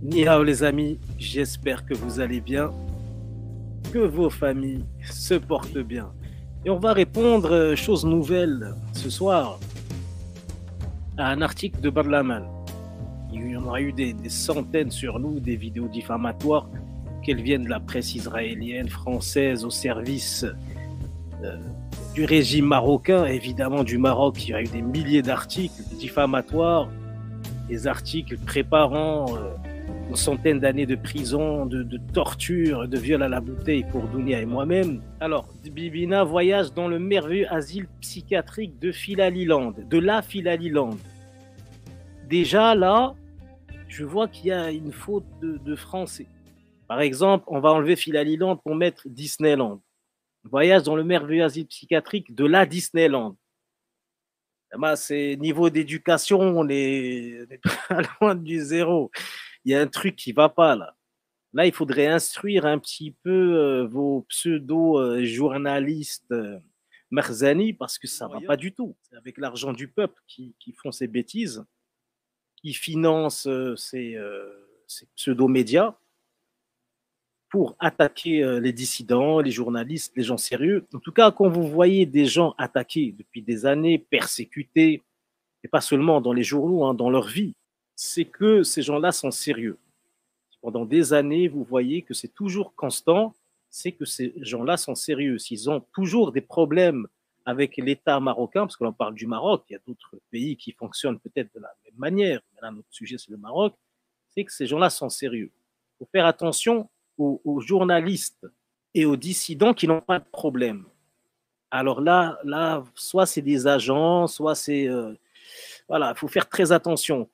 Niao les amis, j'espère que vous allez bien, que vos familles se portent bien. Et on va répondre, euh, chose nouvelle, ce soir, à un article de Barlaman. Il y en aura eu des, centaines sur nous, des vidéos diffamatoires, qu'elles viennent de la presse israélienne, française, au service euh, du régime marocain, évidemment du Maroc. Il y a eu des milliers d'articles diffamatoires, des articles préparant... Euh, une centaine d'années de prison, de, torture, de viol à la bouteille pour Dounia et moi-même. Alors, Bibina voyage dans le merveilleux asile psychiatrique de Philaliland, de la Philaliland. Déjà là, je vois qu'il y a une faute de, français. Par exemple, on va enlever Philaliland pour mettre Disneyland. Voyage dans le merveilleux asile psychiatrique de la Disneyland. c'est niveau d'éducation, on est, pas loin du zéro il y a un truc qui va pas là. Là, il faudrait instruire un petit peu euh, vos pseudo-journalistes euh, Marzani parce que ça va pas du tout. C'est avec l'argent du peuple qui, font ces bêtises, qui financent euh, ces, pseudo-médias pour attaquer les dissidents, les journalistes, les gens sérieux. En tout cas, quand vous voyez des gens attaqués depuis des années, persécutés, et pas seulement dans les journaux, hein, dans leur vie, c'est que ces gens-là sont sérieux. Pendant des années, vous voyez que c'est toujours constant, c'est que ces gens-là sont sérieux. S'ils ont toujours des problèmes avec l'État marocain, parce que l'on parle du Maroc, il y a d'autres pays qui fonctionnent peut-être de la même manière, mais là, notre sujet, c'est le Maroc, c'est que ces gens-là sont sérieux. Il faut faire attention aux, journalistes et aux dissidents qui n'ont pas de problème. Alors là, là soit c'est des agents, soit c'est... Euh, voilà, il faut faire très attention.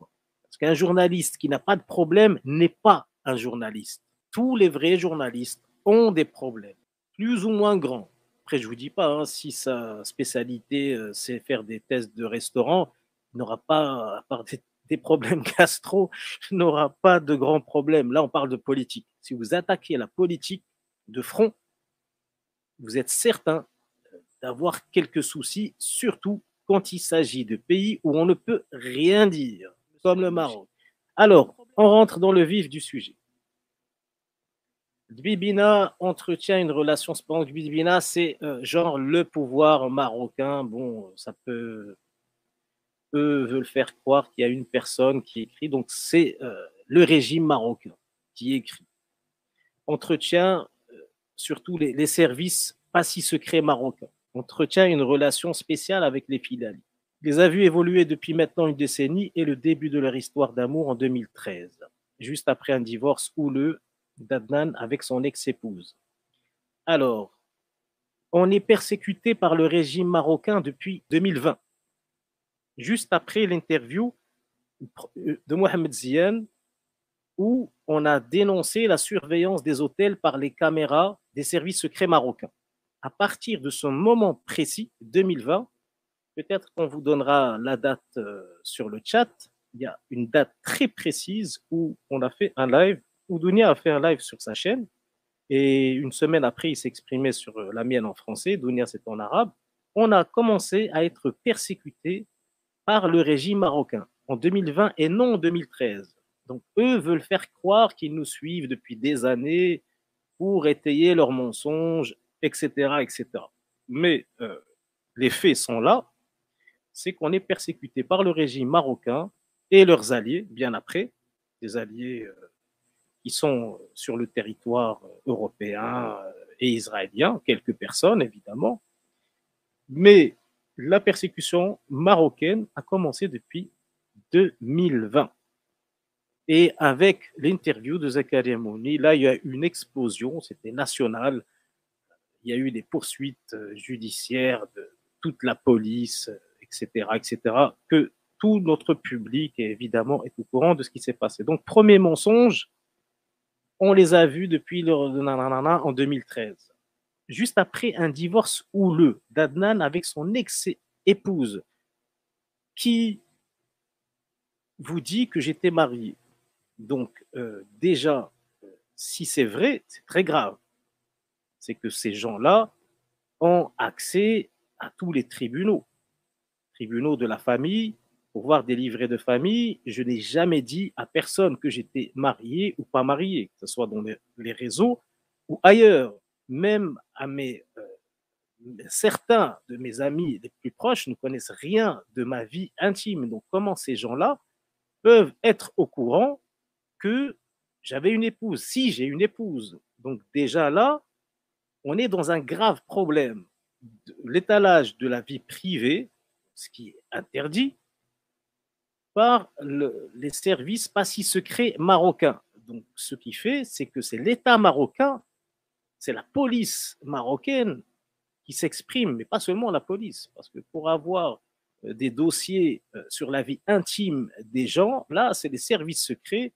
Parce qu'un journaliste qui n'a pas de problème n'est pas un journaliste. Tous les vrais journalistes ont des problèmes, plus ou moins grands. Après, je ne vous dis pas, hein, si sa spécialité, euh, c'est faire des tests de restaurant, il n'aura pas, à part des, problèmes gastro, n'aura pas de grands problèmes. Là, on parle de politique. Si vous attaquez la politique de front, vous êtes certain euh, d'avoir quelques soucis, surtout quand il s'agit de pays où on ne peut rien dire comme le Maroc. Alors, on rentre dans le vif du sujet. Dbibina entretient une relation spéciale. Dbibina, c'est euh, genre le pouvoir marocain. Bon, ça peut. Eux veulent faire croire qu'il y a une personne qui écrit. Donc, c'est euh, le régime marocain qui écrit. Entretient euh, surtout les, services pas si secrets marocains. Entretient une relation spéciale avec les Filali les a vus évoluer depuis maintenant une décennie et le début de leur histoire d'amour en 2013, juste après un divorce houleux d'Adnan avec son ex-épouse. Alors, on est persécuté par le régime marocain depuis 2020. Juste après l'interview de Mohamed Ziyan où on a dénoncé la surveillance des hôtels par les caméras des services secrets marocains. À partir de ce moment précis, 2020, Peut-être qu'on vous donnera la date euh, sur le chat. Il y a une date très précise où on a fait un live, où Dounia a fait un live sur sa chaîne. Et une semaine après, il s'exprimait sur euh, la mienne en français, Dounia c'est en arabe. On a commencé à être persécuté par le régime marocain en 2020 et non en 2013. Donc eux veulent faire croire qu'ils nous suivent depuis des années pour étayer leurs mensonges, etc. etc. Mais euh, les faits sont là c'est qu'on est persécuté par le régime marocain et leurs alliés, bien après, des alliés euh, qui sont sur le territoire européen euh, et israélien, quelques personnes évidemment, mais la persécution marocaine a commencé depuis 2020. Et avec l'interview de Zakaria Mouni, là, il y a eu une explosion, c'était national. Il y a eu des poursuites euh, judiciaires de toute la police, etc., que tout notre public, évidemment, est au courant de ce qui s'est passé. Donc, premier mensonge, on les a vus depuis le en 2013. Juste après un divorce houleux d'Adnan avec son ex-épouse, qui vous dit que j'étais marié. Donc, euh, déjà, si c'est vrai, c'est très grave. C'est que ces gens-là ont accès à tous les tribunaux tribunaux de la famille, pour voir délivrer de famille, je n'ai jamais dit à personne que j'étais marié ou pas marié, que ce soit dans les réseaux ou ailleurs. Même à mes, euh, certains de mes amis les plus proches ne connaissent rien de ma vie intime. Donc comment ces gens-là peuvent être au courant que j'avais une épouse, si j'ai une épouse. Donc déjà là, on est dans un grave problème. L'étalage de la vie privée ce qui est interdit, par les services pas si secrets marocains. Donc, ce qui fait, c'est que c'est l'État marocain, c'est la police marocaine qui s'exprime, mais pas seulement la police, parce que pour avoir euh, des dossiers euh, sur la vie intime des gens, là, c'est les services secrets,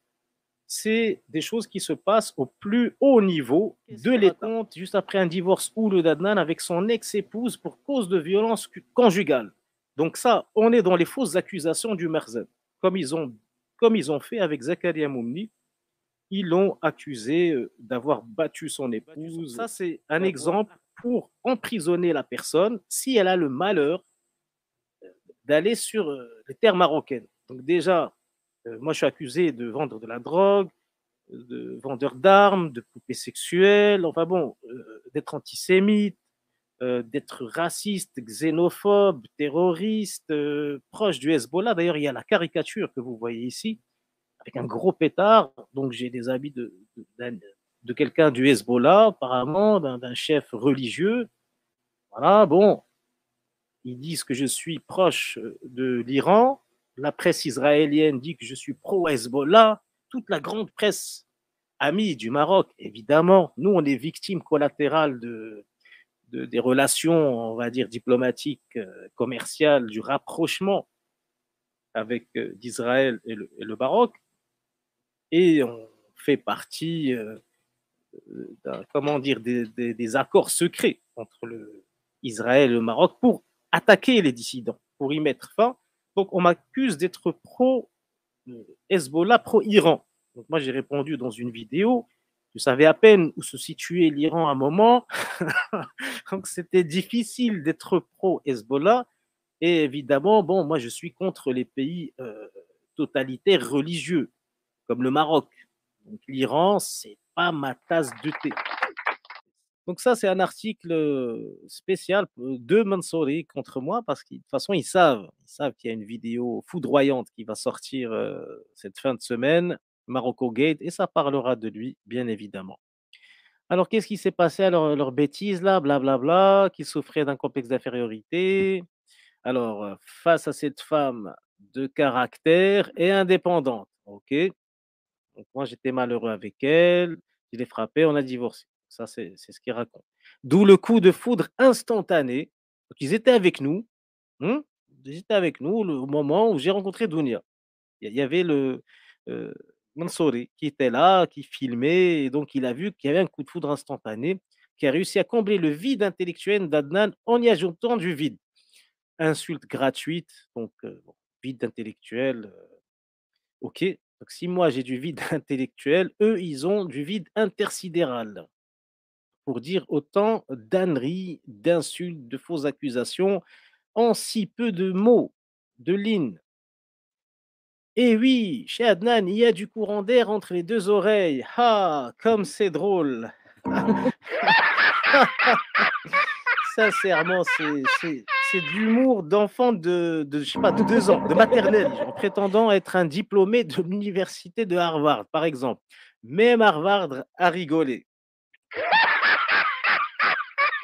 c'est des choses qui se passent au plus haut niveau de l'État, juste après un divorce ou le d'Adnan avec son ex-épouse pour cause de violence conjugale. Donc ça, on est dans les fausses accusations du Merzen. comme ils ont, comme ils ont fait avec Zakaria Moumni. Ils l'ont accusé euh, d'avoir battu son épouse. Ça, c'est un exemple pour emprisonner la personne si elle a le malheur euh, d'aller sur euh, les terres marocaines. Donc déjà, moi, je suis accusé de vendre de la drogue, de vendeur d'armes, de poupées sexuelles, enfin bon, d'être antisémite, euh, d'être raciste, xénophobe, terroriste, euh, proche du Hezbollah. D'ailleurs, il y a la caricature que vous voyez ici, avec un gros pétard. Donc, j'ai des habits de, de, de quelqu'un du Hezbollah, apparemment, d'un chef religieux. Voilà, bon. Ils disent que je suis proche euh, de l'Iran. La presse israélienne dit que je suis pro-Hezbollah. Toute la grande presse amie du Maroc, évidemment, nous, on est victimes collatérales de, des relations, on va dire, diplomatiques, euh, commerciales, du rapprochement avec euh, d'Israël et, le, Maroc. Et on fait partie, euh, comment dire, des, accords secrets entre le, Israël et le Maroc pour attaquer les dissidents, pour y mettre fin. Donc on m'accuse d'être pro-Hezbollah, pro-Iran. Donc moi j'ai répondu dans une vidéo, je savais à peine où se situait l'Iran à un moment. Donc, c'était difficile d'être pro-Hezbollah. Et évidemment, bon, moi, je suis contre les pays euh, totalitaires religieux, comme le Maroc. Donc, l'Iran, c'est pas ma tasse de thé. Donc ça, c'est un article spécial de Mansouri contre moi, parce que de façon, ils savent, savent qu'il y a une vidéo foudroyante qui va sortir euh, cette fin de semaine Marocco Gate, et ça parlera de lui, bien évidemment. Alors, qu'est-ce qui s'est passé à euh, leur, bêtise, là, blablabla, qu'ils souffraient d'un complexe d'infériorité Alors, euh, face à cette femme de caractère et indépendante, ok Donc, moi, j'étais malheureux avec elle, Il est frappé, on a divorcé. Ça, c'est ce qu'il raconte. D'où le coup de foudre instantané. Donc, ils étaient avec nous, hein? ils étaient avec nous au moment où j'ai rencontré Dounia. Il y avait le, euh, Mansouri, qui était là, qui filmait, et donc il a vu qu'il y avait un coup de foudre instantané qui a réussi à combler le vide intellectuel d'Adnan en y ajoutant du vide. Insulte gratuite, donc euh, vide intellectuel, euh, ok. Donc si moi j'ai du vide intellectuel, eux ils ont du vide intersidéral. Pour dire autant d'âneries, d'insultes, de fausses accusations en si peu de mots, de lignes. Et eh oui, chez Adnan, il y a du courant d'air entre les deux oreilles. Ah, comme c'est drôle. Sincèrement, c'est de l'humour d'enfant de, de, je sais pas, de deux ans, de maternelle, en prétendant être un diplômé de l'université de Harvard, par exemple. Même Harvard a rigolé.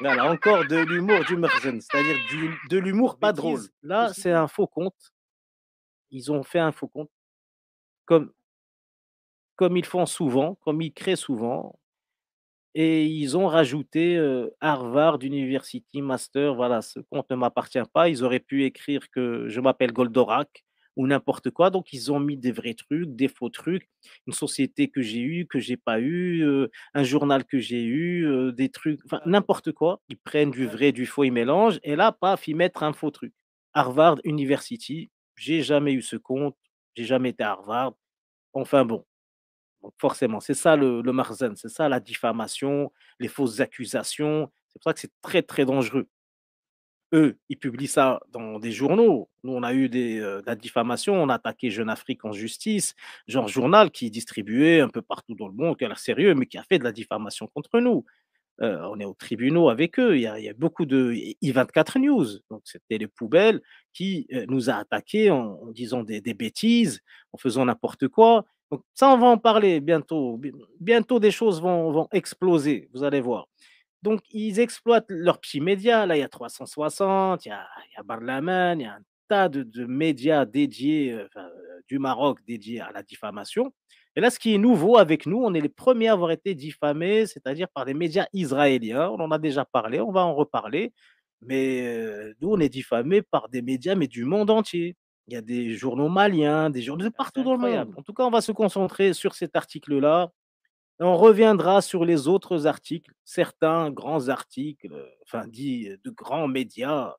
Voilà, encore de l'humour du c'est-à-dire de l'humour pas drôle. Là, c'est un faux conte ils ont fait un faux compte, comme, comme ils font souvent, comme ils créent souvent, et ils ont rajouté Harvard University Master. Voilà, ce compte ne m'appartient pas. Ils auraient pu écrire que je m'appelle Goldorak ou n'importe quoi. Donc, ils ont mis des vrais trucs, des faux trucs, une société que j'ai eue, que j'ai pas eue, un journal que j'ai eu, des trucs, enfin, n'importe quoi. Ils prennent du vrai, du faux, ils mélangent, et là, paf, ils mettent un faux truc. Harvard University, j'ai jamais eu ce compte, j'ai jamais été à Harvard. Enfin bon, donc forcément, c'est ça le, marzen, c'est ça la diffamation, les fausses accusations. C'est pour ça que c'est très, très dangereux. Eux, ils publient ça dans des journaux. Nous, on a eu de euh, la diffamation, on a attaqué Jeune Afrique en justice, genre journal qui distribuait un peu partout dans le monde, qui a l'air sérieux, mais qui a fait de la diffamation contre nous on est aux tribunaux avec eux. Il y a, beaucoup de I24 News, donc c'était les poubelles qui nous a attaqués en, disant des, bêtises, en faisant n'importe quoi. Donc ça, on va en parler bientôt. Bientôt, des choses vont, exploser, vous allez voir. Donc, ils exploitent leurs petits médias. Là, il y a 360, il y a, il Barlaman, il y a un tas de, médias dédiés, du Maroc dédiés à la diffamation. Et là, ce qui est nouveau avec nous, on est les premiers à avoir été diffamés, c'est-à-dire par les médias israéliens. On en a déjà parlé, on va en reparler. Mais euh, nous, on est diffamés par des médias, mais du monde entier. Il y a des journaux maliens, des journaux de ah, partout dans le monde. En tout cas, on va se concentrer sur cet article-là. On reviendra sur les autres articles, certains grands articles, enfin dits de grands médias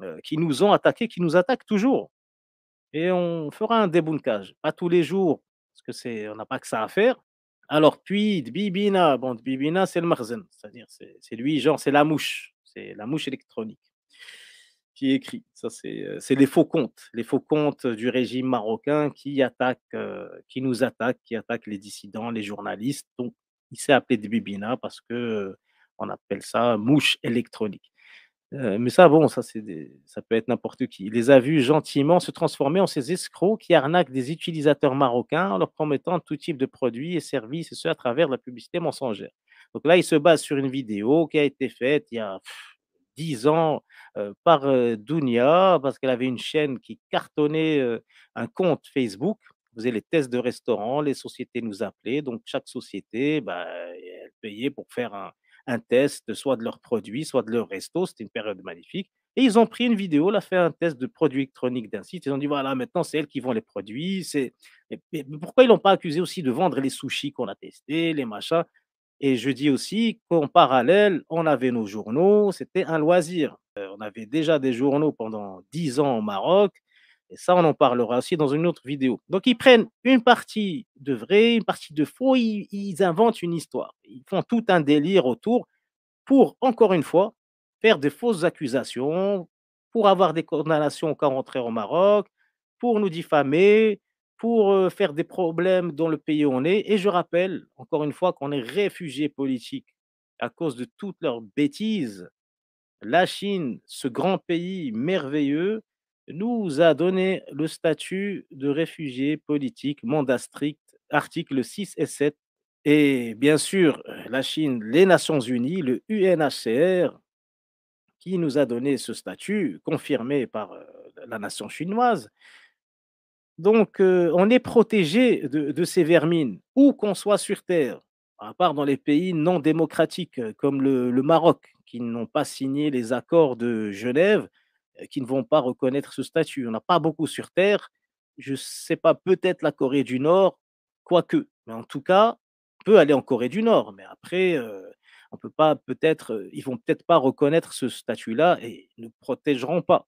euh, qui nous ont attaqués, qui nous attaquent toujours. Et on fera un débunkage, pas tous les jours, parce que c'est, on n'a pas que ça à faire. Alors, puis, Dbibina, bon, Dbibina, c'est le marzen, c'est-à-dire, c'est, lui, genre, c'est la mouche, c'est la mouche électronique qui écrit. Ça, c'est, euh, c'est les faux comptes, les faux comptes du régime marocain qui attaque euh, qui nous attaquent, qui attaquent les dissidents, les journalistes. Donc, il s'est appelé Dbibina parce que euh, on appelle ça mouche électronique mais ça, bon, ça, peut être n'importe qui. Il les a vus gentiment se transformer en ces escrocs qui arnaquent des utilisateurs marocains en leur promettant tout type de produits et services, et ce, à travers la publicité mensongère. Donc là, il se base sur une vidéo qui a été faite il y a 10 ans par Dunia, parce qu'elle avait une chaîne qui cartonnait un compte Facebook. Vous faisait les tests de restaurants, les sociétés nous appelaient. Donc, chaque société, bah, elle payait pour faire un, un test soit de leurs produits, soit de leur resto. C'était une période magnifique. Et ils ont pris une vidéo, là, fait un test de produits électroniques d'un site. Ils ont dit voilà, maintenant, c'est elles qui vendent les produits. C'est... pourquoi ils l'ont pas accusé aussi de vendre les sushis qu'on a testés, les machins Et je dis aussi qu'en parallèle, on avait nos journaux. C'était un loisir. Euh, on avait déjà des journaux pendant dix ans au Maroc. Et ça, on en parlera aussi dans une autre vidéo. Donc, ils prennent une partie de vrai, une partie de faux, ils, inventent une histoire. Ils font tout un délire autour pour, encore une fois, faire des fausses accusations, pour avoir des condamnations quand rentre au Maroc, pour nous diffamer, pour euh, faire des problèmes dans le pays où on est. Et je rappelle, encore une fois, qu'on est réfugiés politiques à cause de toutes leurs bêtises. La Chine, ce grand pays merveilleux, nous a donné le statut de réfugié politique, mandat strict, articles 6 et 7. Et bien sûr, euh, la Chine, les Nations Unies, le UNHCR, qui nous a donné ce statut, confirmé par euh, la nation chinoise. Donc, euh, on est protégé de, ces vermines, où qu'on soit sur Terre, à part dans les pays non démocratiques comme le Maroc, qui n'ont pas signé les accords de Genève euh, qui ne vont pas reconnaître ce statut. On n'a pas beaucoup sur Terre. Je ne sais pas, peut-être la Corée du Nord, quoique. Mais en tout cas, on peut aller en Corée du Nord. Mais après, euh, on peut pas, peut-être, euh, ils vont peut-être pas reconnaître ce statut-là et ne protégeront pas.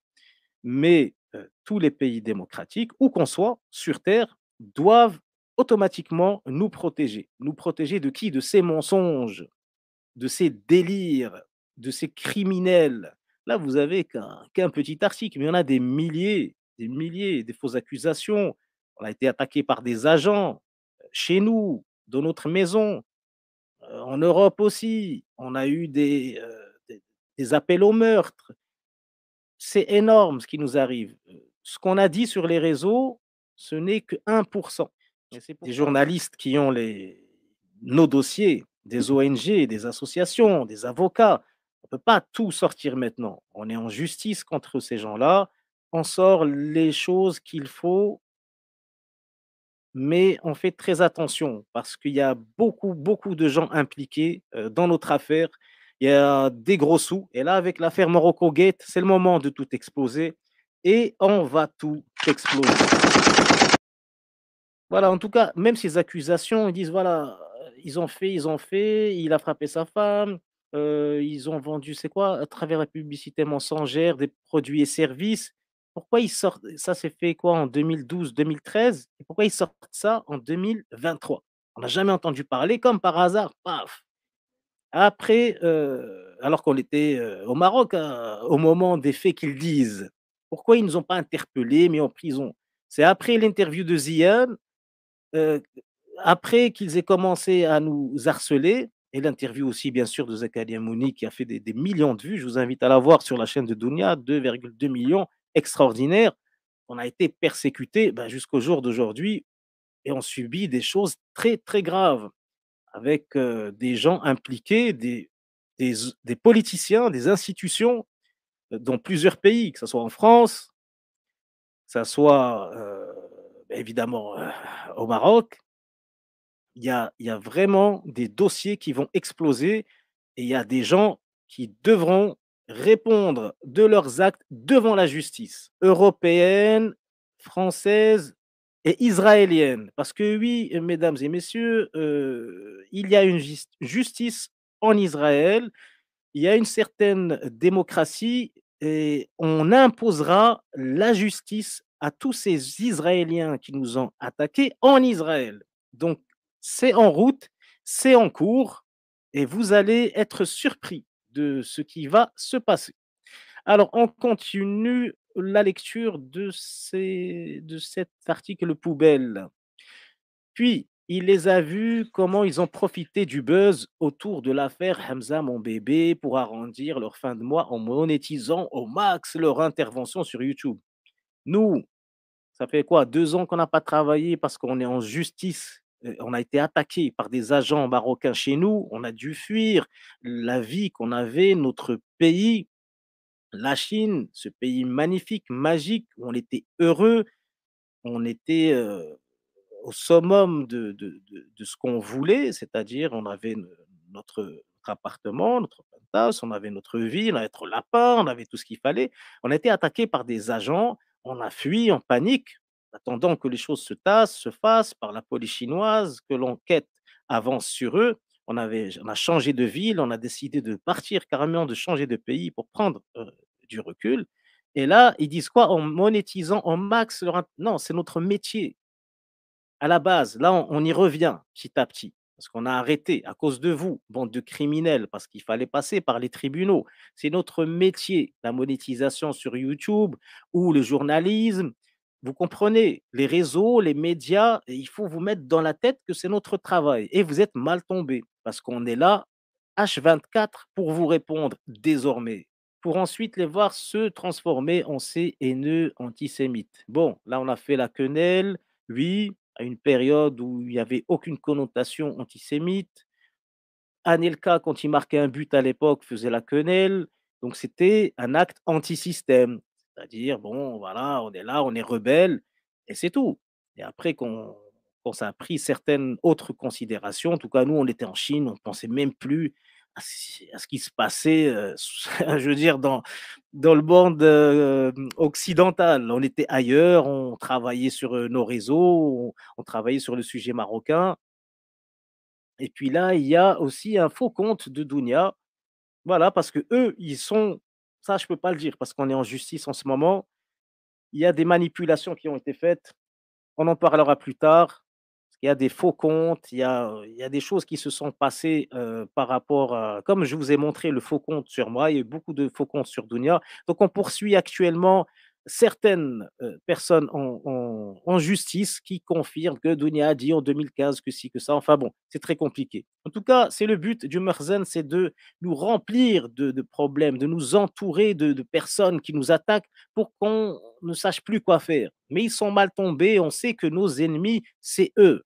Mais tous les pays démocratiques, où qu'on soit sur Terre, doivent automatiquement nous protéger. Nous protéger de qui De ces mensonges, de ces délires, de ces criminels Là, vous avez qu'un petit article, mais il y en a des milliers, des milliers, des fausses accusations. On a été attaqué par des agents euh, chez nous, dans notre maison, euh, en Europe aussi. On a eu euh, des, appels au meurtre. C'est énorme ce qui nous arrive. Ce qu'on a dit sur les réseaux, ce n'est que 1%. Des journalistes qui ont les, nos dossiers, des mmh ONG, des associations, des avocats, on ne peut pas tout sortir maintenant. On est en justice contre ces gens-là. On sort les choses qu'il faut, mais on fait très attention parce qu'il y a beaucoup, beaucoup de gens impliqués euh, dans notre affaire. Il y a des gros sous. Et là, avec l'affaire Morocco Gate, c'est le moment de tout exploser et on va tout exploser. Voilà, en tout cas, même ces accusations, ils disent voilà, euh, ils ont fait, ils ont fait, il a frappé sa femme, euh, ils ont vendu, c'est quoi, à travers la publicité mensongère, des produits et services. Pourquoi ils sortent, ça s'est fait quoi en 2012, 2013, et pourquoi ils sortent ça en 2023 On n'a jamais entendu parler, comme par hasard, paf Après, euh, alors qu'on était euh, au Maroc, hein, au moment des faits qu'ils disent, pourquoi ils ne nous ont pas interpellés, mais en prison C'est après l'interview de Zian, après qu'ils aient commencé à nous harceler, et l'interview aussi, bien sûr, de Zakaria Mouni qui a fait des, millions de vues. Je vous invite à la voir sur la chaîne de Dunia, 2,2 millions, extraordinaire. On a été persécutés ben, jusqu'au jour d'aujourd'hui et on subit des choses très, très graves avec euh, des gens impliqués, des, politiciens, des institutions euh, dans plusieurs pays, que ce soit en France, que ce soit euh, ben, évidemment au Maroc, il y a, vraiment des dossiers qui vont exploser et il y a des gens qui devront répondre de leurs actes devant la justice européenne, française et israélienne. Parce que oui, mesdames et messieurs, euh, il y a une justice en Israël, il y a une certaine démocratie et on imposera la justice à tous ces Israéliens qui nous ont attaqués en Israël. Donc c'est en route, c'est en cours, et vous allez être surpris de ce qui va se passer. Alors, on continue la lecture de, cet article poubelle. Puis, il les a vus comment ils ont profité du buzz autour de l'affaire Hamza mon bébé pour arrondir leur fin de mois en monétisant au max leur intervention sur YouTube. Nous, ça fait quoi Deux ans qu'on n'a pas travaillé parce qu'on est en justice euh, on a été attaqué par des agents marocains chez nous, on a dû fuir la vie qu'on avait, notre pays, la Chine, ce pays magnifique, magique, où on était heureux, on était euh, au summum de, ce qu'on voulait, c'est-à-dire on avait notre, appartement, notre penthouse, on avait notre ville, on avait notre lapin, on avait tout ce qu'il fallait. On a été attaqué par des agents, on a fui en panique, attendant que les choses se tassent, se fassent par la police chinoise, que l'enquête avance sur eux. On, avait, on a changé de ville, on a décidé de partir carrément, de changer de pays pour prendre euh, du recul. Et là, ils disent quoi En monétisant en max leur... Non, c'est notre métier. À la base, là, on y revient petit à petit parce qu'on a arrêté à cause de vous, bande de criminels, parce qu'il fallait passer par les tribunaux. C'est notre métier, la monétisation sur YouTube ou le journalisme vous comprenez, les réseaux, les médias, il faut vous mettre dans la tête que c'est notre travail. Et vous êtes mal tombé parce qu'on est là H24 pour vous répondre désormais, pour ensuite les voir se transformer en ces haineux antisémites. Bon, là on a fait la quenelle, oui, à une période où il n'y avait aucune connotation antisémite. Anelka, quand il marquait un but à l'époque, faisait la quenelle. Donc c'était un acte antisystème. C'est-à-dire, bon, voilà, on est là, on est rebelle, et c'est tout. Et après, qu'on quand ça a pris certaines autres considérations, en tout cas, nous, on était en Chine, on ne pensait même plus à ce qui se passait, euh, je veux dire, dans, dans le monde euh, occidental. On était ailleurs, on travaillait sur euh, nos réseaux, on, travaillait sur le sujet marocain. Et puis là, il y a aussi un faux compte de Dounia, voilà, parce que eux, ils sont ça, je ne peux pas le dire parce qu'on est en justice en ce moment. Il y a des manipulations qui ont été faites. On en parlera plus tard. Il y a des faux comptes, il y a, des choses qui se sont passées euh, par rapport à, comme je vous ai montré le faux compte sur moi, il y a eu beaucoup de faux comptes sur Dunia. Donc on poursuit actuellement certaines personnes en, justice qui confirment que Dounia a dit en 2015 que si, que ça. Enfin bon, c'est très compliqué. En tout cas, c'est le but du Merzen, c'est de nous remplir de, problèmes, de nous entourer de, de personnes qui nous attaquent pour qu'on ne sache plus quoi faire. Mais ils sont mal tombés, on sait que nos ennemis, c'est eux.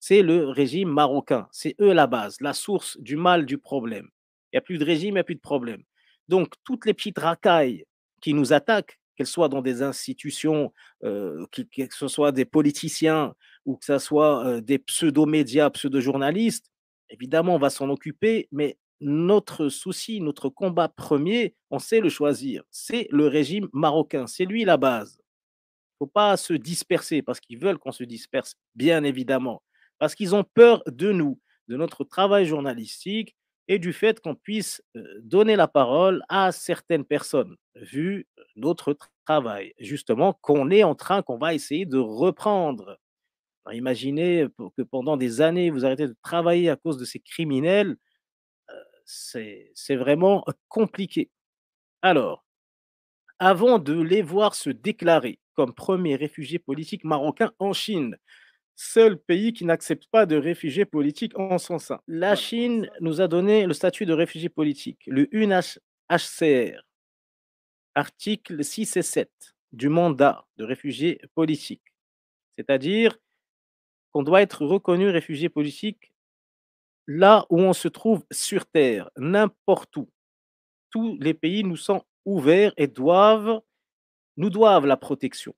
C'est le régime marocain, c'est eux la base, la source du mal, du problème. Il n'y a plus de régime, il n'y a plus de problème. Donc, toutes les petites racailles qui nous attaquent, qu'elles soient dans des institutions, euh, que, ce soit des politiciens ou que ce soit euh, des pseudo-médias, pseudo-journalistes, évidemment, on va s'en occuper, mais notre souci, notre combat premier, on sait le choisir, c'est le régime marocain, c'est lui la base. Il ne faut pas se disperser parce qu'ils veulent qu'on se disperse, bien évidemment, parce qu'ils ont peur de nous, de notre travail journalistique, et du fait qu'on puisse donner la parole à certaines personnes, vu notre travail, justement, qu'on est en train, qu'on va essayer de reprendre. imaginez que pendant des années, vous arrêtez de travailler à cause de ces criminels, c'est vraiment compliqué. Alors, avant de les voir se déclarer comme premiers réfugiés politiques marocains en Chine, seul pays qui n'accepte pas de réfugiés politiques en son sein. La Chine nous a donné le statut de réfugié politique, le UNHCR, articles 6 et 7 du mandat de réfugié politique, c'est-à-dire qu'on doit être reconnu réfugié politique là où on se trouve sur Terre, n'importe où. Tous les pays nous sont ouverts et nous doivent la protection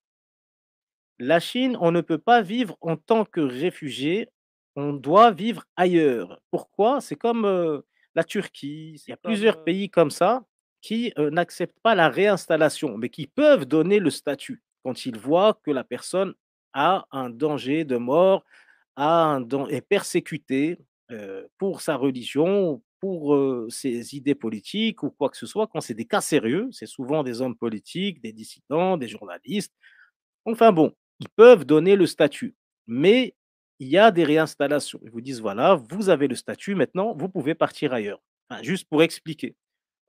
la Chine, on ne peut pas vivre en tant que réfugié, on doit vivre ailleurs. Pourquoi C'est comme la Turquie, il y a plusieurs pays comme ça qui euh, n'acceptent pas la réinstallation, mais qui peuvent donner le statut quand ils voient que la personne a un danger de mort, est persécutée pour sa religion, pour ses idées politiques ou quoi que ce soit. Quand c'est des cas sérieux, c'est souvent des hommes politiques, des dissidents, des journalistes. Enfin bon, ils peuvent donner le statut, mais il y a des réinstallations. Ils vous disent, voilà, vous avez le statut, maintenant, vous pouvez partir ailleurs. juste pour expliquer.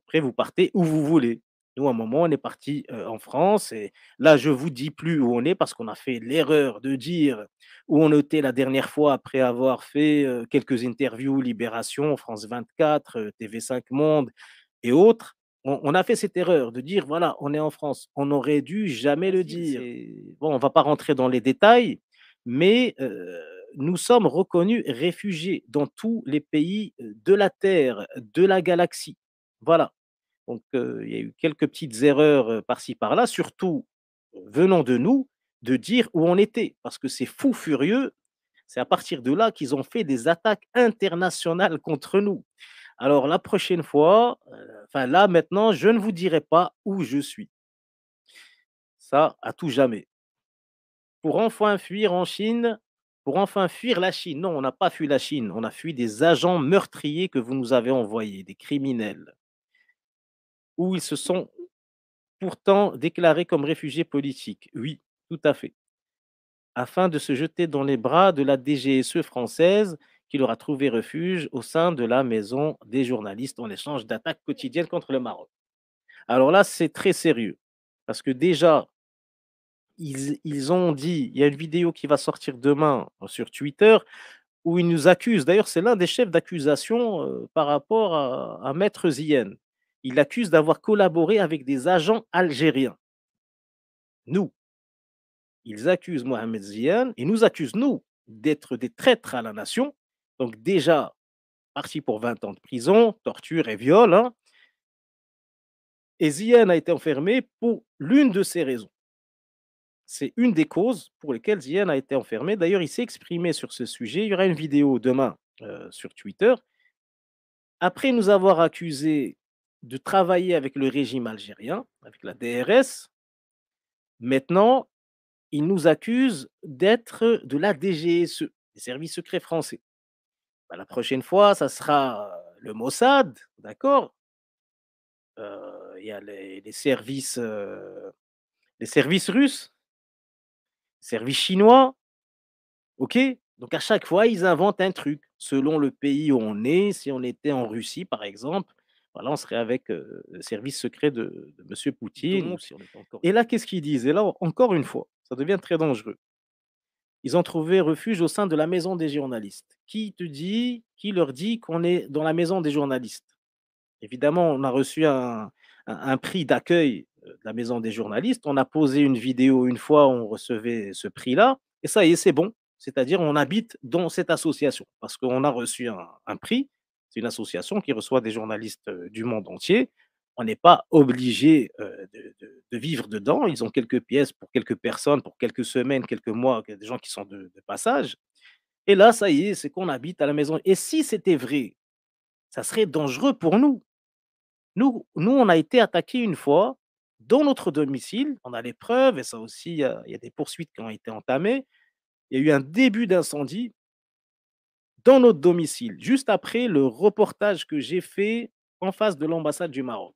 Après, vous partez où vous voulez. Nous, à un moment, on est parti euh, en France et là, je ne vous dis plus où on est parce qu'on a fait l'erreur de dire où on était la dernière fois après avoir fait euh, quelques interviews Libération, France 24, euh, TV5 Monde et autres on, a fait cette erreur de dire voilà, on est en France. On n'aurait dû jamais le dire. Bon, on va pas rentrer dans les détails, mais euh, nous sommes reconnus réfugiés dans tous les pays euh, de la Terre, de la galaxie. Voilà. Donc, euh, il y a eu quelques petites erreurs par-ci par-là, surtout venant de nous, de dire où on était, parce que c'est fous furieux, c'est à partir de là qu'ils ont fait des attaques internationales contre nous. Alors la prochaine fois, euh, enfin là maintenant, je ne vous dirai pas où je suis. Ça, à tout jamais. Pour enfin fuir en Chine, pour enfin fuir la Chine. Non, on n'a pas fui la Chine, on a fui des agents meurtriers que vous nous avez envoyés, des criminels, où ils se sont pourtant déclarés comme réfugiés politiques. Oui, tout à fait. Afin de se jeter dans les bras de la DGSE française qu'il aura trouvé refuge au sein de la maison des journalistes en échange d'attaques quotidiennes contre le Maroc. Alors là, c'est très sérieux, parce que déjà, ils, ont dit, il y a une vidéo qui va sortir demain euh, sur Twitter, où ils nous accusent, d'ailleurs c'est l'un des chefs d'accusation euh, par rapport à, Maître Zien, il accuse d'avoir collaboré avec des agents algériens. Nous. Ils accusent Mohamed Zien et nous accusent, nous, d'être des traîtres à la nation donc déjà, parti pour 20 ans de prison, torture et viol. Hein. Et a été enfermé pour l'une de ces raisons. C'est une des causes pour lesquelles Ziyan a été enfermé. D'ailleurs, il s'est exprimé sur ce sujet. Il y aura une vidéo demain euh, sur Twitter. Après nous avoir accusé de travailler avec le régime algérien, avec la DRS, maintenant, il nous accuse d'être de la DGSE, les services secrets français. Bah, la prochaine fois, ça sera le Mossad, d'accord Il y a les, services, les services russes, les services chinois, ok Donc à chaque fois, ils inventent un truc selon le pays où on est. Si on était en Russie, par exemple, on serait avec le service secret de, M. Poutine. Et là, qu'est-ce qu'ils disent Et là, encore une fois, ça devient très dangereux ils ont trouvé refuge au sein de la maison des journalistes. Qui te dit, qui leur dit qu'on est dans la maison des journalistes Évidemment, on a reçu un, prix d'accueil euh, de la maison des journalistes. On a posé une vidéo une fois, on recevait ce prix-là. Et ça y est, c'est bon. C'est-à-dire, on habite dans cette association parce qu'on a reçu un prix. C'est une association qui reçoit des journalistes euh, du monde entier on n'est pas obligé de, vivre dedans. Ils ont quelques pièces pour quelques personnes, pour quelques semaines, quelques mois, des gens qui sont de, passage. Et là, ça y est, c'est qu'on habite à la maison. Et si c'était vrai, ça serait dangereux pour nous. Nous, nous on a été attaqués une fois dans notre domicile. On a les preuves, et ça aussi, il y a des poursuites qui ont été entamées. Il y a eu un début d'incendie dans notre domicile, juste après le reportage que j'ai fait en face de l'ambassade du Maroc.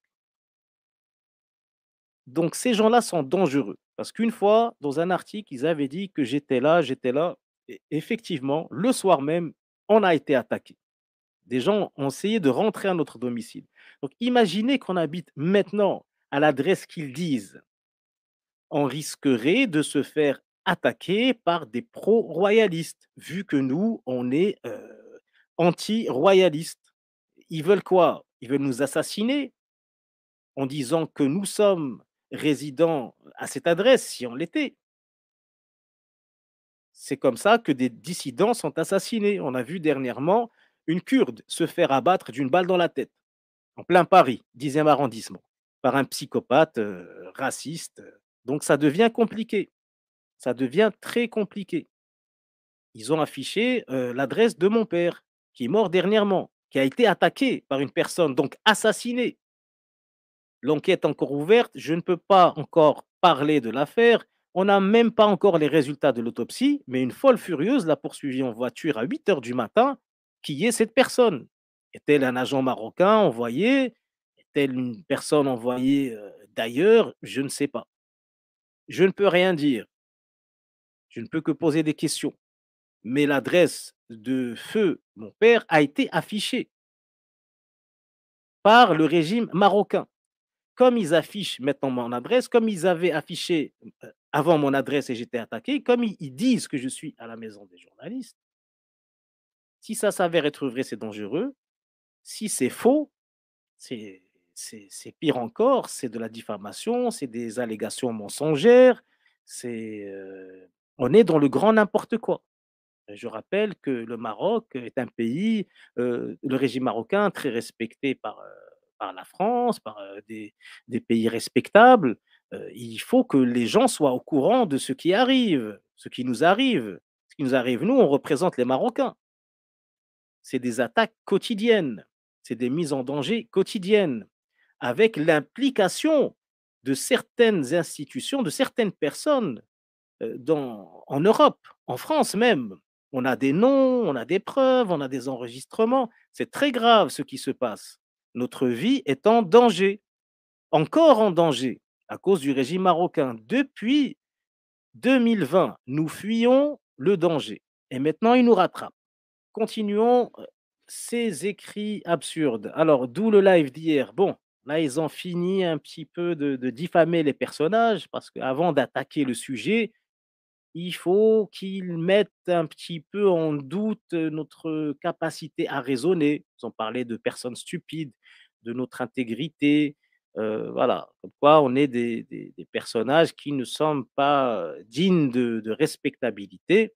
Donc ces gens-là sont dangereux. Parce qu'une fois, dans un article, ils avaient dit que j'étais là, j'étais là. Et effectivement, le soir même, on a été attaqué. Des gens ont essayé de rentrer à notre domicile. Donc imaginez qu'on habite maintenant à l'adresse qu'ils disent. On risquerait de se faire attaquer par des pro-royalistes, vu que nous, on est anti-royalistes. Ils veulent quoi Ils veulent nous assassiner en disant que nous sommes résidant à cette adresse, si on l'était. C'est comme ça que des dissidents sont assassinés. On a vu dernièrement une Kurde se faire abattre d'une balle dans la tête, en plein Paris, 10e arrondissement, par un psychopathe euh, raciste. Donc ça devient compliqué. Ça devient très compliqué. Ils ont affiché euh, l'adresse de mon père, qui est mort dernièrement, qui a été attaqué par une personne, donc assassinée l'enquête est encore ouverte, je ne peux pas encore parler de l'affaire, on n'a même pas encore les résultats de l'autopsie, mais une folle furieuse l'a poursuivie en voiture à 8 heures du matin. Qui est cette personne Est-elle un agent marocain envoyé Est-elle une personne envoyée euh, d'ailleurs Je ne sais pas. Je ne peux rien dire. Je ne peux que poser des questions. Mais l'adresse de feu, mon père, a été affichée par le régime marocain comme ils affichent maintenant mon adresse, comme ils avaient affiché euh, avant mon adresse et j'étais attaqué, comme ils disent que je suis à la maison des journalistes, si ça s'avère être vrai, c'est dangereux. Si c'est faux, c'est pire encore, c'est de la diffamation, c'est des allégations mensongères, c'est euh, on est dans le grand n'importe quoi. Je rappelle que le Maroc est un pays, euh, le régime marocain, très respecté par par la France, par des, pays respectables. il faut que les gens soient au courant de ce qui arrive, ce qui nous arrive. Ce qui nous arrive, nous, on représente les Marocains. C'est des attaques quotidiennes, c'est des mises en danger quotidiennes, avec l'implication de certaines institutions, de certaines personnes dans, en Europe, en France même. On a des noms, on a des preuves, on a des enregistrements. C'est très grave ce qui se passe. Notre vie est en danger, encore en danger, à cause du régime marocain. Depuis 2020, nous fuyons le danger. Et maintenant, il nous rattrape. Continuons euh, ces écrits absurdes. Alors, d'où le live d'hier. Bon, là, ils ont fini un petit peu de, de diffamer les personnages, parce qu'avant d'attaquer le sujet, il faut qu'ils mettent un petit peu en doute notre capacité à raisonner. Ils ont parlé de personnes stupides, de notre intégrité. voilà, comme quoi on est des, personnages qui ne sont pas dignes de, respectabilité.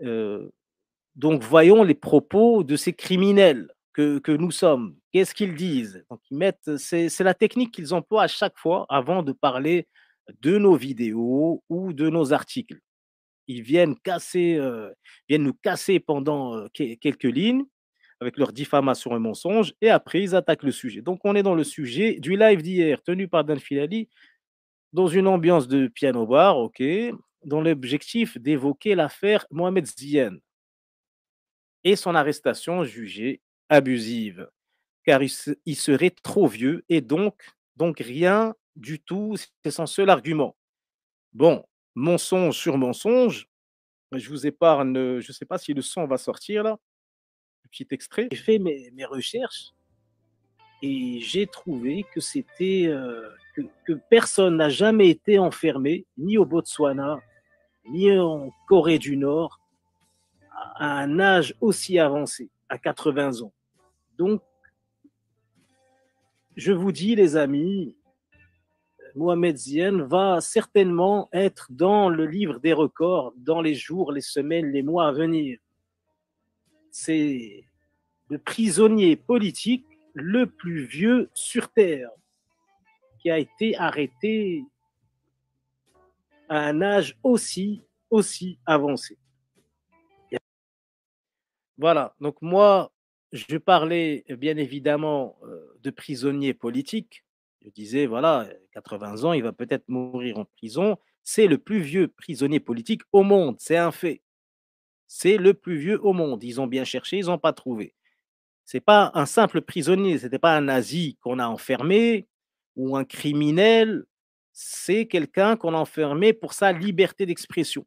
donc voyons les propos de ces criminels que, nous sommes. Qu'est-ce qu'ils disent mettent, c'est la technique qu'ils emploient à chaque fois avant de parler de nos vidéos ou de nos articles ils viennent, casser, euh, viennent nous casser pendant euh, quelques lignes avec leur diffamation et mensonge, et après ils attaquent le sujet. Donc on est dans le sujet du live d'hier, tenu par Dan Filali, dans une ambiance de piano bar, ok, dans l'objectif d'évoquer l'affaire Mohamed Ziyen et son arrestation jugée abusive, car il, serait trop vieux et donc, donc rien du tout, c'est son seul argument. Bon, mensonge sur mensonge. Je vous épargne, euh, je ne sais pas si le son va sortir là, petit extrait. J'ai fait mes, recherches et j'ai trouvé que c'était euh, que personne n'a jamais été enfermé, ni au Botswana, ni en Corée du Nord, à un âge aussi avancé, à 80 ans. Donc, je vous dis, les amis, Mohamed Zien va certainement être dans le livre des records dans les jours, les semaines, les mois à venir. C'est le prisonnier politique le plus vieux sur Terre qui a été arrêté à un âge aussi, aussi avancé. Voilà, donc moi, je parlais bien évidemment euh, de prisonnier politique. Je disais, voilà, 80 ans, il va peut-être mourir en prison. C'est le plus vieux prisonnier politique au monde, c'est un fait. C'est le plus vieux au monde. Ils ont bien cherché, ils n'ont pas trouvé. C'est pas un simple prisonnier, ce n'était pas un nazi qu'on a enfermé ou un criminel. C'est quelqu'un qu'on a enfermé pour sa liberté d'expression.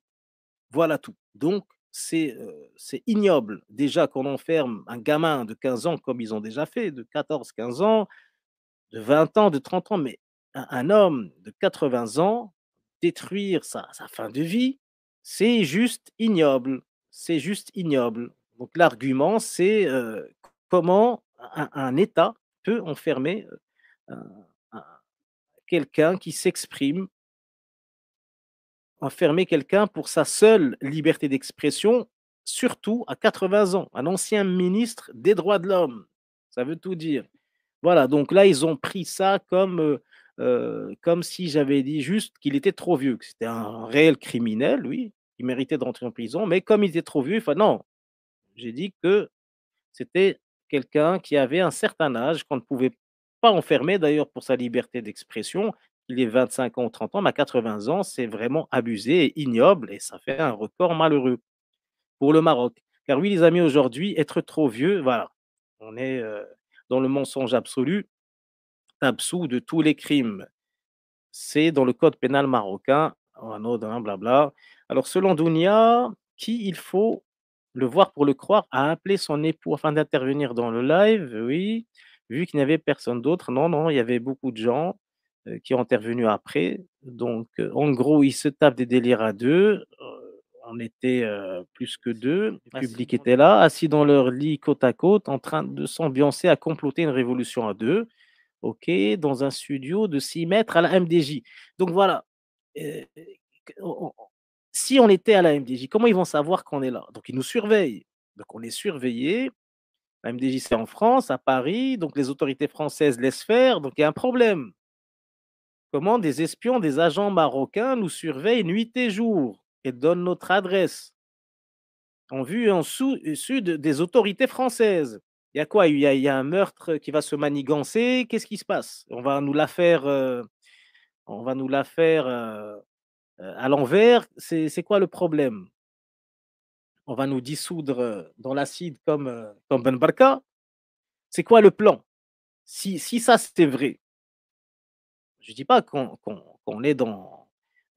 Voilà tout. Donc, c'est euh, ignoble déjà qu'on enferme un gamin de 15 ans comme ils ont déjà fait, de 14-15 ans, de 20 ans, de 30 ans, mais un, homme de 80 ans, détruire sa, fin de vie, c'est juste ignoble. C'est juste ignoble. Donc l'argument, c'est euh, comment un, État peut enfermer euh, quelqu'un qui s'exprime, enfermer quelqu'un pour sa seule liberté d'expression, surtout à 80 ans, un ancien ministre des droits de l'homme. Ça veut tout dire. Voilà, donc là, ils ont pris ça comme, comme si j'avais dit juste qu'il était trop vieux, que c'était un réel criminel, oui, il méritait d'entrer en prison, mais comme il était trop vieux, enfin non, j'ai dit que c'était quelqu'un qui avait un certain âge, qu'on ne pouvait pas enfermer d'ailleurs pour sa liberté d'expression, il est 25 ans ou 30 ans, mais à 80 ans, c'est vraiment abusé et ignoble, et ça fait un record malheureux pour le Maroc. Car oui, les amis, aujourd'hui, être trop vieux, voilà, on est dans le mensonge absolu, absous de tous les crimes. C'est dans le code pénal marocain, un blabla. Alors, selon Dounia, qui il faut le voir pour le croire a appelé son époux afin d'intervenir dans le live, oui, vu qu'il n'y avait personne d'autre. Non, non, il y avait beaucoup de gens euh, qui ont intervenu après. Donc, euh, en gros, ils se tapent des délires à deux. Euh, on était plus que deux, le public était là, assis dans leur lit côte à côte, en train de s'ambiancer à comploter une révolution à deux, ok, dans un studio de 6 mètres à la MDJ. Donc voilà, si on était à la MDJ, comment ils vont savoir qu'on est là Donc ils nous surveillent. Donc on est surveillé. La MDJ, c'est en France, à Paris, donc les autorités françaises laissent faire, donc il y a un problème. Comment des espions, des agents marocains nous surveillent nuit et jour donne notre adresse. En vue en euh, sud des autorités françaises. Il y a quoi Il y a, un meurtre qui va se manigancer. Qu'est-ce qui se passe On va nous la faire, euh, on va nous la faire euh, à l'envers. C'est quoi le problème On va nous dissoudre dans l'acide comme, Ben Barka. C'est quoi le plan si, si ça, c'était vrai, je ne dis pas qu'on est dans,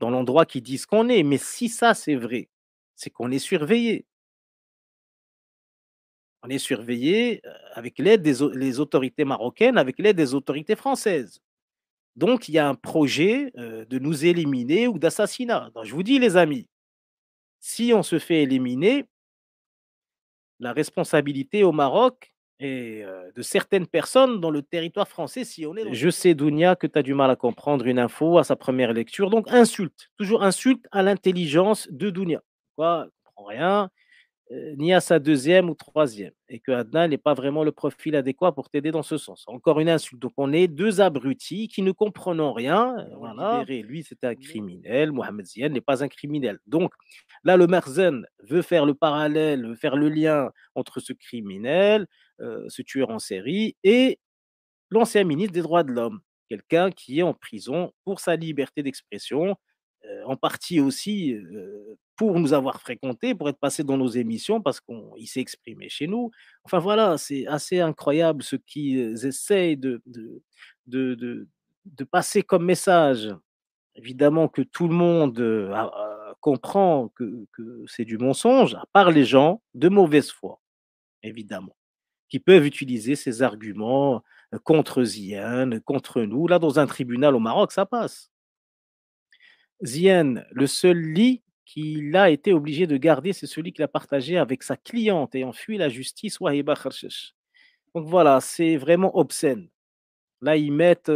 dans l'endroit qui disent qu'on est. Mais si ça, c'est vrai, c'est qu'on est surveillé. On est surveillé euh, avec l'aide des autorités marocaines, avec l'aide des autorités françaises. Donc, il y a un projet euh, de nous éliminer ou d'assassinat. je vous dis, les amis, si on se fait éliminer, la responsabilité au Maroc, et euh, de certaines personnes dans le territoire français si on est. Je sais, Dounia, que tu as du mal à comprendre une info à sa première lecture. Donc, insulte, toujours insulte à l'intelligence de Dounia. Quoi, comprend rien, euh, ni à sa deuxième ou troisième. Et que Adnan n'est pas vraiment le profil adéquat pour t'aider dans ce sens. Encore une insulte. Donc, on est deux abrutis qui ne comprenons rien. Euh, voilà. Lui, c'était un criminel. Mohamed Zien n'est pas un criminel. Donc, là, le Marzen veut faire le parallèle, veut faire le lien entre ce criminel euh, ce tueur en série, et l'ancien ministre des droits de l'homme, quelqu'un qui est en prison pour sa liberté d'expression, euh, en partie aussi euh, pour nous avoir fréquentés, pour être passé dans nos émissions, parce qu'il s'est exprimé chez nous. Enfin voilà, c'est assez incroyable ce qu'ils essayent de de, de, de, passer comme message. Évidemment que tout le monde comprend que, que c'est du mensonge, à part les gens de mauvaise foi, évidemment qui peuvent utiliser ces arguments euh, contre Zien, contre nous. Là, dans un tribunal au Maroc, ça passe. Zien, le seul lit qu'il a été obligé de garder, c'est celui qu'il a partagé avec sa cliente ayant fui la justice, Wahiba Donc voilà, c'est vraiment obscène. Là, ils mettent,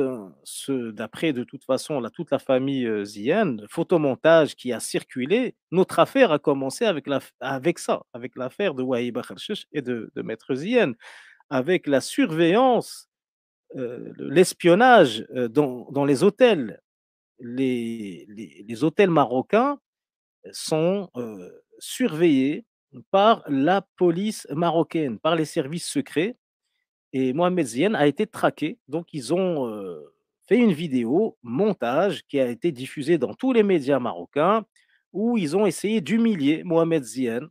d'après de toute façon toute la famille Zien, photomontage qui a circulé. Notre affaire a commencé avec, ça, avec l'affaire de Wahib et de, Maître Zien, avec la surveillance, l'espionnage dans, les hôtels. Les, hôtels marocains sont surveillés par la police marocaine, par les services secrets et Mohamed Zien a été traqué. Donc, ils ont euh, fait une vidéo montage qui a été diffusée dans tous les médias marocains où ils ont essayé d'humilier Mohamed Zien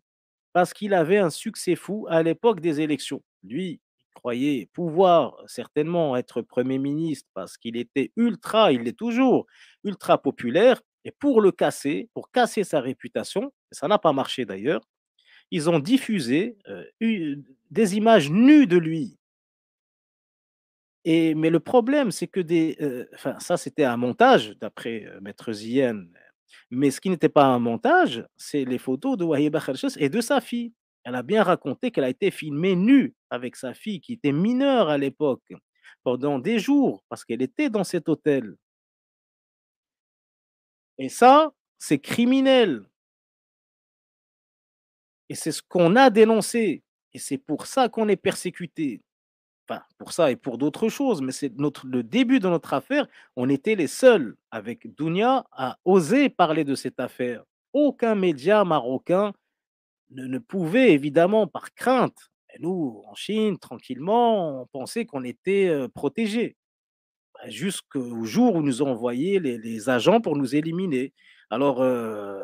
parce qu'il avait un succès fou à l'époque des élections. Lui, il croyait pouvoir certainement être Premier ministre parce qu'il était ultra, il est toujours, ultra populaire. Et pour le casser, pour casser sa réputation, ça n'a pas marché d'ailleurs, ils ont diffusé euh, des images nues de lui et, mais le problème, c'est que des. Euh, ça, c'était un montage, d'après euh, Maître Zien. Mais ce qui n'était pas un montage, c'est les photos de Wahiba Kherches et de sa fille. Elle a bien raconté qu'elle a été filmée nue avec sa fille, qui était mineure à l'époque, pendant des jours, parce qu'elle était dans cet hôtel. Et ça, c'est criminel. Et c'est ce qu'on a dénoncé. Et c'est pour ça qu'on est persécuté pour ça et pour d'autres choses, mais c'est le début de notre affaire. On était les seuls avec Dounia à oser parler de cette affaire. Aucun média marocain ne, pouvait, évidemment, par crainte. Et nous, en Chine, tranquillement, on pensait qu'on était euh, protégés. Bah, jusqu'au jour où nous ont envoyé les, agents pour nous éliminer. Alors, euh,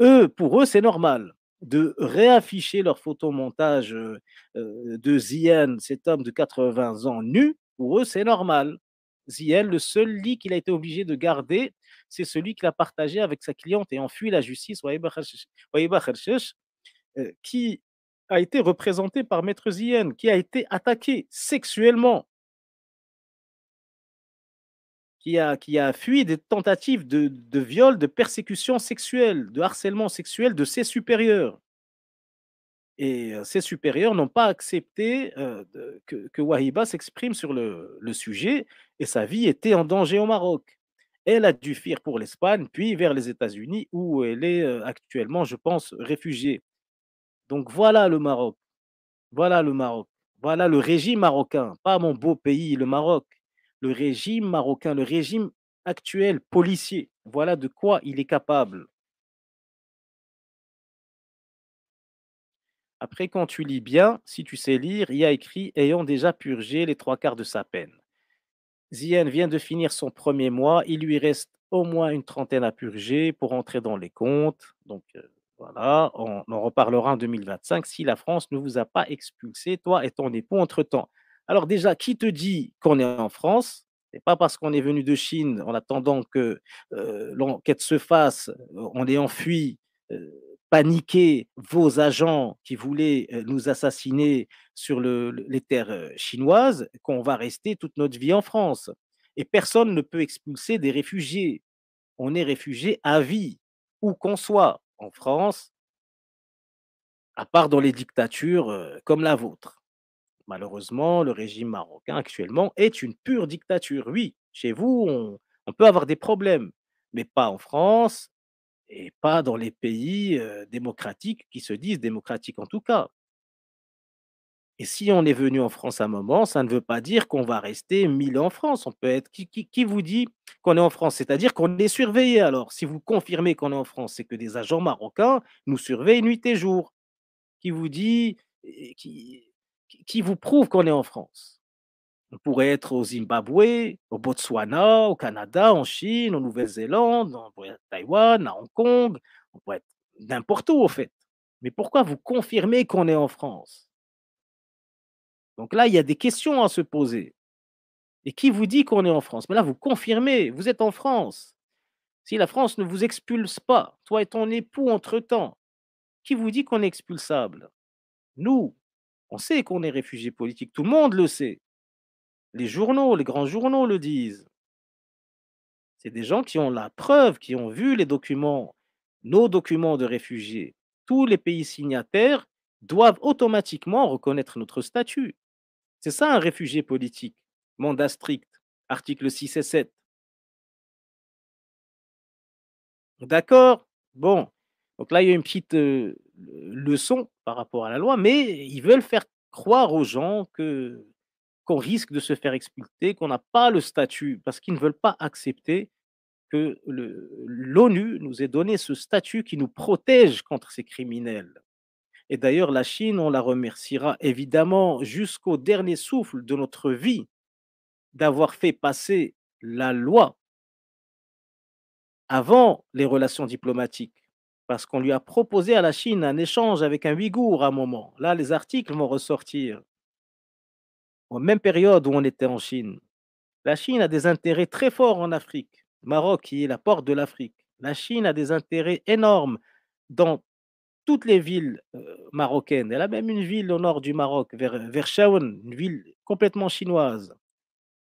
eux, pour eux, c'est normal de réafficher leur photomontage euh, euh, de Zien, cet homme de 80 ans nu, pour eux, c'est normal. Zien, le seul lit qu'il a été obligé de garder, c'est celui qu'il a partagé avec sa cliente et enfui la justice, euh, qui a été représenté par Maître Zien, qui a été attaqué sexuellement qui a, qui a fui des tentatives de, viol, de persécution sexuelle, de harcèlement sexuel de ses supérieurs. Et euh, ses supérieurs n'ont pas accepté euh, que, Wahiba s'exprime sur le, le, sujet et sa vie était en danger au Maroc. Elle a dû fuir pour l'Espagne, puis vers les États-Unis, où elle est euh, actuellement, je pense, réfugiée. Donc voilà le Maroc. Voilà le Maroc. Voilà le régime marocain. Pas mon beau pays, le Maroc le régime marocain, le régime actuel policier, voilà de quoi il est capable. Après, quand tu lis bien, si tu sais lire, il a écrit ayant déjà purgé les trois quarts de sa peine. Zien vient de finir son premier mois, il lui reste au moins une trentaine à purger pour entrer dans les comptes. Donc euh, voilà, on en reparlera en 2025 si la France ne vous a pas expulsé, toi et ton époux, entre-temps. Alors déjà, qui te dit qu'on est en France n'est pas parce qu'on est venu de Chine en attendant que l'enquête se fasse, on est enfui, fuite, paniqué, vos agents qui voulaient nous assassiner sur les terres chinoises, qu'on va rester toute notre vie en France. Et personne ne peut expulser des réfugiés. On est réfugié à vie, où qu'on soit, en France, à part dans les dictatures comme la vôtre. Malheureusement, le régime marocain actuellement est une pure dictature. Oui, chez vous, on, peut avoir des problèmes, mais pas en France et pas dans les pays démocratiques qui se disent démocratiques en tout cas. Et si on est venu en France un moment, ça ne veut pas dire qu'on va rester mille ans en France. On peut être qui, vous dit qu'on est en France C'est-à-dire qu'on est surveillé. Alors, si vous confirmez qu'on est en France, c'est que des agents marocains nous surveillent nuit et jour. Qui vous dit qui, qui vous prouve qu'on est en France. On pourrait être au Zimbabwe, au Botswana, au Canada, en Chine, en Nouvelle-Zélande, en à Taïwan, à Hong Kong, on pourrait être n'importe où au fait. Mais pourquoi vous confirmez qu'on est en France Donc là, il y a des questions à se poser. Et qui vous dit qu'on est en France Mais là, vous confirmez, vous êtes en France. Si la France ne vous expulse pas, toi et ton époux entre-temps, qui vous dit qu'on est expulsable Nous, on sait qu'on est réfugié politique, tout le monde le sait. Les journaux, les grands journaux le disent. C'est des gens qui ont la preuve, qui ont vu les documents, nos documents de réfugiés. Tous les pays signataires doivent automatiquement reconnaître notre statut. C'est ça un réfugié politique. Mandat strict, article 6 et 7. D'accord Bon. Donc là, il y a une petite euh, leçon par rapport à la loi, mais ils veulent faire croire aux gens qu'on risque de se faire expulser, qu'on n'a pas le statut, parce qu'ils ne veulent pas accepter que l'ONU nous ait donné ce statut qui nous protège contre ces criminels. Et d'ailleurs, la Chine, on la remerciera évidemment jusqu'au dernier souffle de notre vie d'avoir fait passer la loi avant les relations diplomatiques parce qu'on lui a proposé à la Chine un échange avec un Ouïghour à un moment. Là, les articles vont ressortir. En même période où on était en Chine, la Chine a des intérêts très forts en Afrique. Maroc, qui est la porte de l'Afrique. La Chine a des intérêts énormes dans toutes les villes euh, marocaines. Elle a même une ville au nord du Maroc, vers, vers une ville complètement chinoise.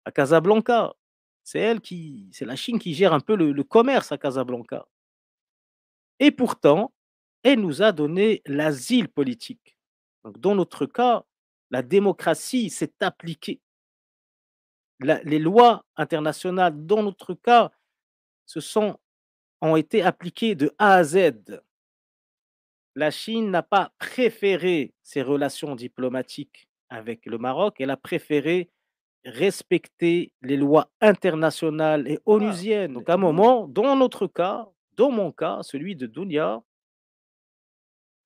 À Casablanca, c'est elle qui, c'est la Chine qui gère un peu le commerce à Casablanca. Et pourtant, elle nous a donné l'asile politique. Donc, dans notre cas, la démocratie s'est appliquée. les lois internationales, dans notre cas, se sont, ont été appliquées de A à Z. La Chine n'a pas préféré ses relations diplomatiques avec le Maroc, elle a préféré respecter les lois internationales et ah, onusiennes. Donc à un moment, dans notre cas, dans mon cas, celui de Dunia,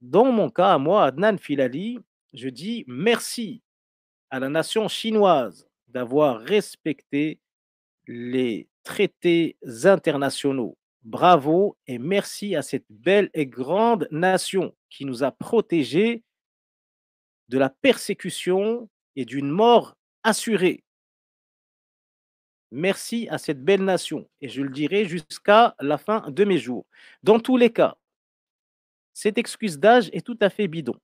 dans mon cas, moi, Adnan Filali, je dis merci à la nation chinoise d'avoir respecté les traités internationaux. Bravo et merci à cette belle et grande nation qui nous a protégés de la persécution et d'une mort assurée. Merci à cette belle nation et je le dirai jusqu'à la fin de mes jours. Dans tous les cas, cette excuse d'âge est tout à fait bidon.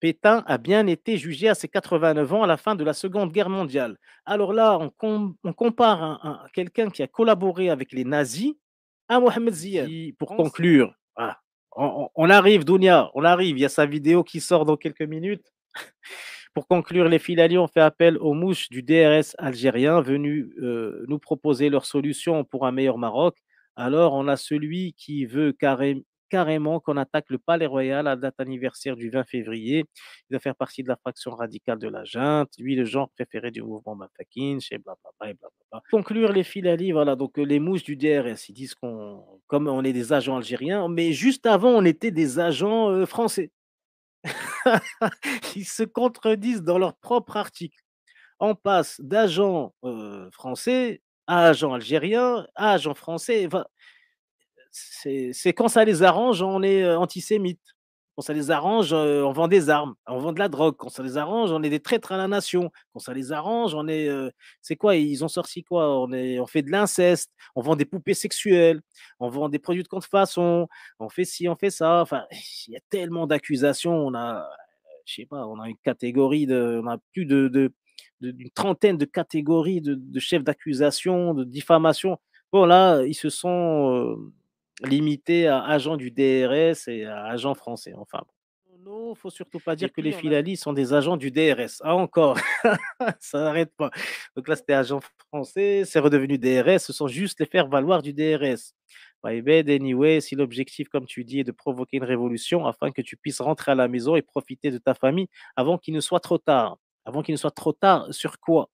Pétain a bien été jugé à ses 89 ans à la fin de la Seconde Guerre mondiale. Alors là, on, compare quelqu'un qui a collaboré avec les nazis à Mohamed Pour conclure, on, arrive, Dunia, on arrive. Il y a sa vidéo qui sort dans quelques minutes. Pour conclure, les Filali ont fait appel aux mouches du DRS algérien venus euh, nous proposer leur solution pour un meilleur Maroc. Alors, on a celui qui veut carrément qu'on attaque le Palais Royal à date anniversaire du 20 février. Il va faire partie de la faction radicale de la junte, lui le genre préféré du mouvement Mafakin, chez Conclure les Filali, voilà, donc euh, les mouches du DRS, ils disent qu'on, comme on est des agents algériens, mais juste avant on était des agents euh, français. ils se contredisent dans leur propre article. On passe d'agent français à agent algérien, à agent français. c'est quand ça les arrange, on est antisémite quand ça les arrange, on vend des armes, on vend de la drogue, quand ça les arrange, on est des traîtres à la nation, quand ça les arrange, on est. c'est quoi Ils ont sorti quoi on, est, on fait de l'inceste, on vend des poupées sexuelles, on vend des produits de contrefaçon, on fait ci, on fait ça. Enfin, il y a tellement d'accusations, on a. Je sais pas, on a une catégorie de. On a plus de. d'une trentaine de catégories de, chefs d'accusation, de diffamation. Bon, là, ils se sont limité à agents du DRS et à agents français. Enfin, non, faut surtout pas dire que les Filali sont des agents du DRS. Ah, encore, ça n'arrête pas. Donc là, c'était agents français, c'est redevenu DRS, ce sont juste les faire-valoir du DRS. My bah, eh ben, anyway, si l'objectif, comme tu dis, est de provoquer une révolution afin que tu puisses rentrer à la maison et profiter de ta famille avant qu'il ne soit trop tard. Avant qu'il ne soit trop tard, sur quoi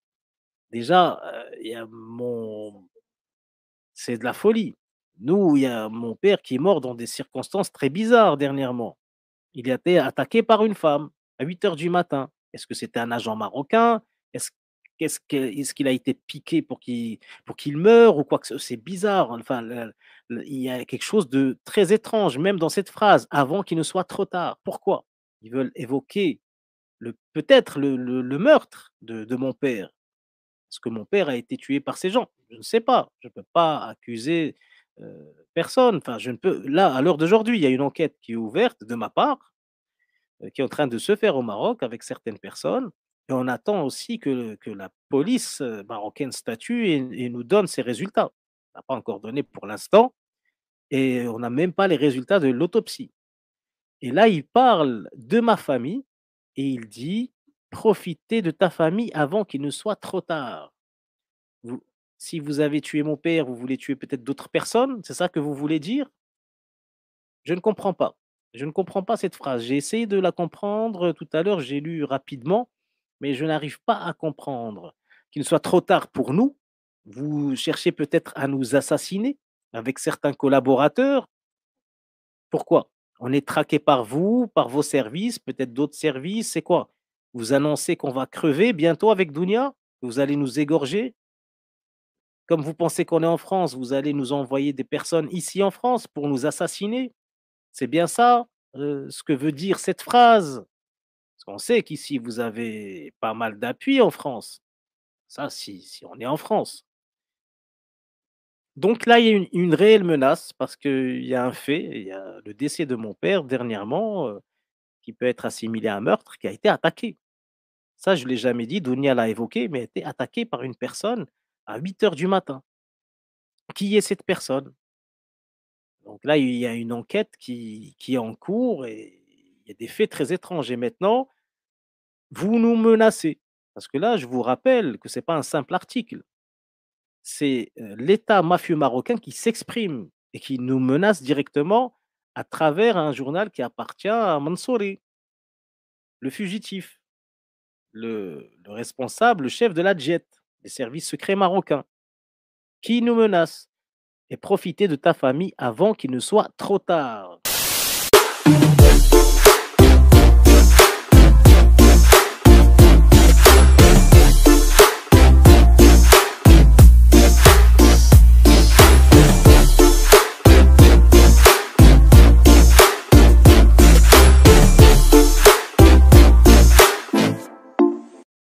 Déjà, euh, mon. C'est de la folie. Nous, il y a mon père qui est mort dans des circonstances très bizarres dernièrement. Il a été attaqué par une femme à 8 heures du matin. Est-ce que c'était un agent marocain Est-ce ce qu'il a été piqué pour qu'il pour qu'il meure ou quoi que c'est bizarre enfin il y a quelque chose de très étrange même dans cette phrase avant qu'il ne soit trop tard pourquoi ils veulent évoquer le peut-être le, meurtre de, de mon père Est-ce que mon père a été tué par ces gens je ne sais pas je ne peux pas accuser euh, personne. Enfin, je ne peux. Là, à l'heure d'aujourd'hui, il y a une enquête qui est ouverte de ma part, euh, qui est en train de se faire au Maroc avec certaines personnes. Et on attend aussi que, la police euh, marocaine statue et, nous donne ses résultats. On n'a pas encore donné pour l'instant. Et on n'a même pas les résultats de l'autopsie. Et là, il parle de ma famille et il dit profitez de ta famille avant qu'il ne soit trop tard si vous avez tué mon père, vous voulez tuer peut-être d'autres personnes C'est ça que vous voulez dire Je ne comprends pas. Je ne comprends pas cette phrase. J'ai essayé de la comprendre euh, tout à l'heure, j'ai lu rapidement, mais je n'arrive pas à comprendre. Qu'il ne soit trop tard pour nous, vous cherchez peut-être à nous assassiner avec certains collaborateurs. Pourquoi On est traqué par vous, par vos services, peut-être d'autres services. C'est quoi Vous annoncez qu'on va crever bientôt avec Dounia Vous allez nous égorger comme vous pensez qu'on est en France, vous allez nous envoyer des personnes ici en France pour nous assassiner. C'est bien ça euh, ce que veut dire cette phrase. Parce qu'on sait qu'ici, vous avez pas mal d'appui en France. Ça, si, on est en France. Donc là, il y a une, réelle menace parce qu'il y a un fait, il y a le décès de mon père dernièrement, euh, qui peut être assimilé à un meurtre, qui a été attaqué. Ça, je ne l'ai jamais dit, Dunia l'a évoqué, mais a été attaqué par une personne à 8 heures du matin. Qui est cette personne Donc là, il y a une enquête qui, est en cours et il y a des faits très étranges. Et maintenant, vous nous menacez. Parce que là, je vous rappelle que ce n'est pas un simple article. C'est euh, l'État mafieux marocain qui s'exprime et qui nous menace directement à travers un journal qui appartient à Mansouri, le fugitif, le, responsable, le chef de la jet des services secrets marocains qui nous menacent et profiter de ta famille avant qu'il ne soit trop tard.